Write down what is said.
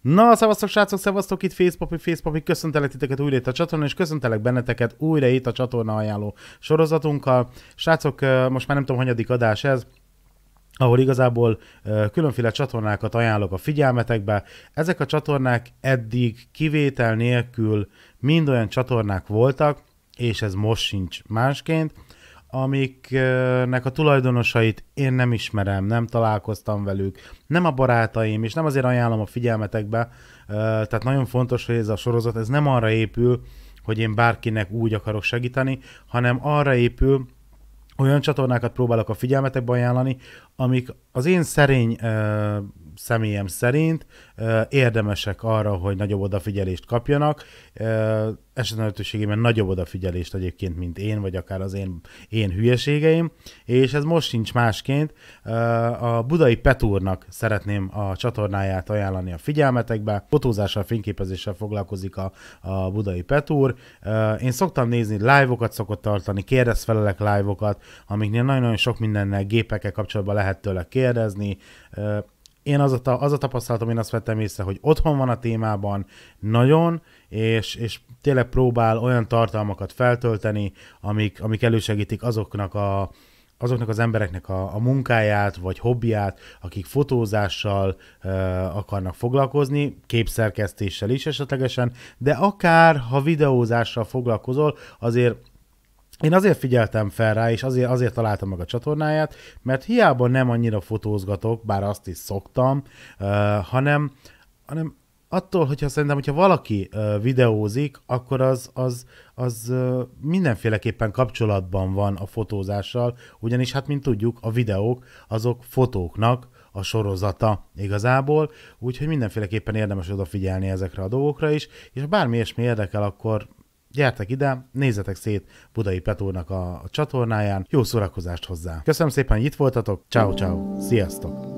Na, szevasztok srácok, szevasztok itt Facepapi, Facepapi, köszöntelek titeket újra itt a csatornán, és köszöntelek benneteket újra itt a csatorna ajánló sorozatunkkal. Srácok, most már nem tudom, hanyadik adás ez, ahol igazából különféle csatornákat ajánlok a figyelmetekbe. Ezek a csatornák eddig kivétel nélkül mind olyan csatornák voltak, és ez most sincs másként, amiknek a tulajdonosait én nem ismerem, nem találkoztam velük, nem a barátaim, és nem azért ajánlom a figyelmetekbe, tehát nagyon fontos, hogy ez a sorozat, ez nem arra épül, hogy én bárkinek úgy akarok segíteni, hanem arra épül, olyan csatornákat próbálok a figyelmetekbe ajánlani, amik az én szerény személyem szerint érdemesek arra, hogy nagyobb odafigyelést kapjanak, esetlehetőségében nagyobb odafigyelést egyébként, mint én, vagy akár az én, én hülyeségeim, és ez most sincs másként. A Budai Petúrnak szeretném a csatornáját ajánlani a figyelmetekbe. Fotózással, fényképezéssel foglalkozik a, a Budai Petúr. Én szoktam nézni, live-okat szokott tartani, kérdezfelelek live-okat, amiknél nagyon-nagyon sok mindennel gépekkel kapcsolatban lehet tőle kérdezni én az a, az a tapasztalatom, én azt vettem észre, hogy otthon van a témában nagyon, és, és tényleg próbál olyan tartalmakat feltölteni, amik, amik elősegítik azoknak a, azoknak az embereknek a, a munkáját vagy hobbiát, akik fotózással ö, akarnak foglalkozni, képszerkesztéssel is esetlegesen, de akár ha videózással foglalkozol, azért én azért figyeltem fel rá, és azért, azért találtam meg a csatornáját, mert hiába nem annyira fotózgatok, bár azt is szoktam, uh, hanem, hanem attól, hogyha szerintem, hogyha valaki uh, videózik, akkor az, az, az uh, mindenféleképpen kapcsolatban van a fotózással, ugyanis hát, mint tudjuk, a videók azok fotóknak a sorozata igazából, úgyhogy mindenféleképpen érdemes odafigyelni ezekre a dolgokra is, és bármi ilyesmi érdekel, akkor Gyertek ide, nézzetek szét Budai Petónak a, a csatornáján, jó szórakozást hozzá. Köszönöm szépen, hogy itt voltatok, ciao ciao, sziasztok!